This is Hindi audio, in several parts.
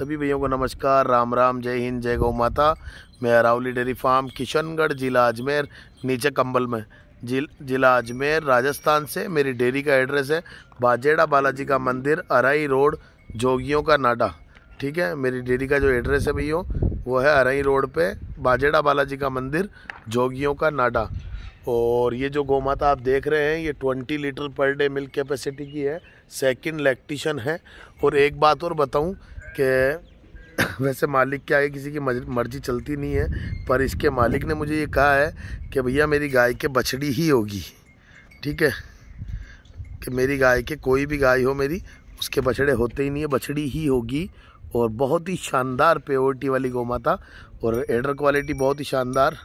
सभी भैयों को नमस्कार राम राम जय हिंद जय गौ माता मैं अरावली डेयरी फार्म किशनगढ़ जिला अजमेर नीचे कंबल में जिल जिला अजमेर राजस्थान से मेरी डेयरी का एड्रेस है बाजेड़ा बालाजी का मंदिर अराई रोड जोगियों का नाडा ठीक है मेरी डेयरी का जो एड्रेस है भैया वो है अराई रोड पे बाजेड़ा बालाजी का मंदिर जोगियों का नाडा और ये जो गौ माता आप देख रहे हैं ये 20 litre per day milk capacity की है सेकंड लैक्टिशन है और एक बात और बताऊं कि वैसे मालिक क्या है किसी की मर्जी चलती नहीं है पर इसके मालिक ने मुझे ये कहा है कि भैया मेरी गाय के बछड़ी ही होगी ठीक है कि मेरी गाय के कोई भी गाय हो मेरी उसके बछड़े होते ही नहीं है बछड़ी ही होगी और बहुत ही शानदार प्योरिटी वाली गौ माता और एडर क्वालिटी बहुत ही शानदार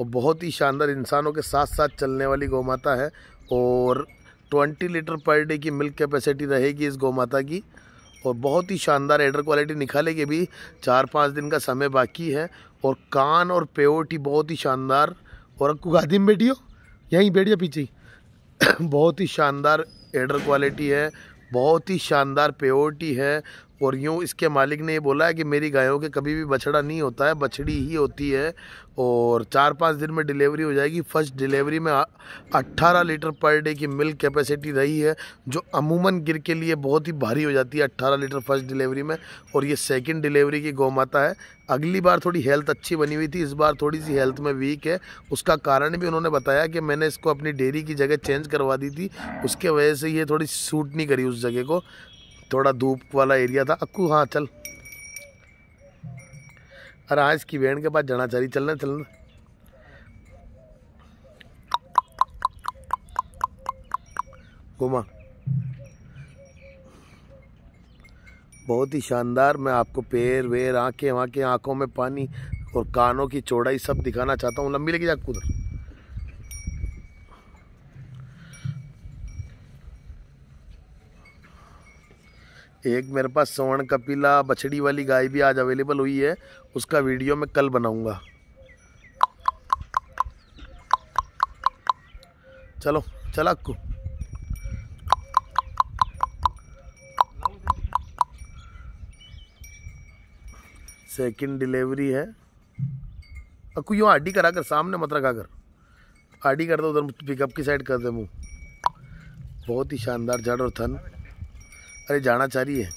और बहुत ही शानदार इंसानों के साथ साथ चलने वाली गौ माता है और 20 लीटर पर डे की मिल्क कैपेसिटी रहेगी इस गौ माता की और बहुत ही शानदार एडर क्वालिटी निकाले के भी चार पाँच दिन का समय बाकी है और कान और पेयोटी बहुत ही शानदार और आपको गादी में बैठियो यहीं बैठियो पीछे बहुत ही शानदार एडर क्वालिटी है बहुत ही शानदार पेयोटी है और यूँ इसके मालिक ने ये बोला है कि मेरी गायों के कभी भी बछड़ा नहीं होता है बछड़ी ही होती है और चार पाँच दिन में डिलीवरी हो जाएगी फर्स्ट डिलीवरी में अट्ठारह लीटर पर डे की मिल्क कैपेसिटी रही है जो अमूमन गिर के लिए बहुत ही भारी हो जाती है अट्ठारह लीटर फर्स्ट डिलीवरी में और ये सेकेंड डिलीवरी की गौ माता है अगली बार थोड़ी हेल्थ अच्छी बनी हुई थी इस बार थोड़ी सी हेल्थ में वीक है उसका कारण भी उन्होंने बताया कि मैंने इसको अपनी डेयरी की जगह चेंज करवा दी थी उसके वजह से ये थोड़ी सूट नहीं करी उस जगह को थोड़ा धूप वाला एरिया था अक्कू हाँ चल अरे आज की बहन के पास जाना चाहिए चलना चलना घुमा बहुत ही शानदार मैं आपको पैर वेर आंखें के आंखों में पानी और कानों की चौड़ाई सब दिखाना चाहता हूँ लंबी लगी जाकू उधर एक मेरे पास सोवर्ण कपिला बछड़ी वाली गाय भी आज अवेलेबल हुई है उसका वीडियो मैं कल बनाऊंगा चलो चला अक्कू सेकंड डिलीवरी है अक्कू यूँ आडी करा कर सामने मत रखा कर आडी कर दो उधर पिकअप की साइड कर दे मुँह बहुत ही शानदार जड़ और थन अरे जाना चाह रही है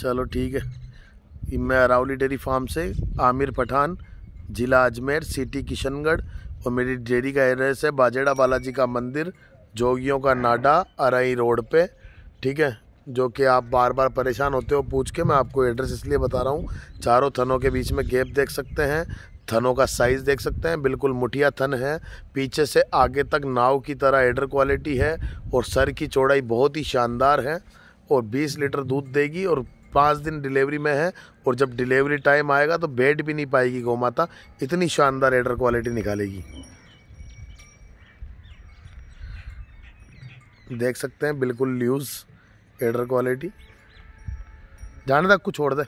चलो ठीक है मैं अरावली डेयरी फार्म से आमिर पठान ज़िला अजमेर सिटी किशनगढ़ और मेरी डेयरी का एड्रेस है बाजेड़ा बालाजी का मंदिर जोगियों का नाडा अरई रोड पे ठीक है जो कि आप बार बार परेशान होते हो पूछ के मैं आपको एड्रेस इसलिए बता रहा हूँ चारों थनों के बीच में गैप देख सकते हैं थनों का साइज़ देख सकते हैं बिल्कुल मुठिया थन है पीछे से आगे तक नाव की तरह एडर क्वालिटी है और सर की चौड़ाई बहुत ही शानदार है और 20 लीटर दूध देगी और पाँच दिन डिलीवरी में है और जब डिलीवरी टाइम आएगा तो बैठ भी नहीं पाएगी गौ माता इतनी शानदार एडर क्वालिटी निकालेगी देख सकते हैं बिल्कुल ल्यूज़ एडर क्वालिटी जाने तक कुछ छोड़ दे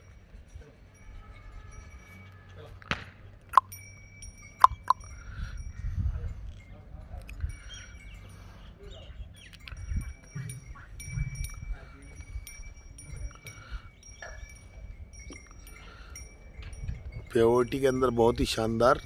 प्योरिटी के अंदर बहुत ही शानदार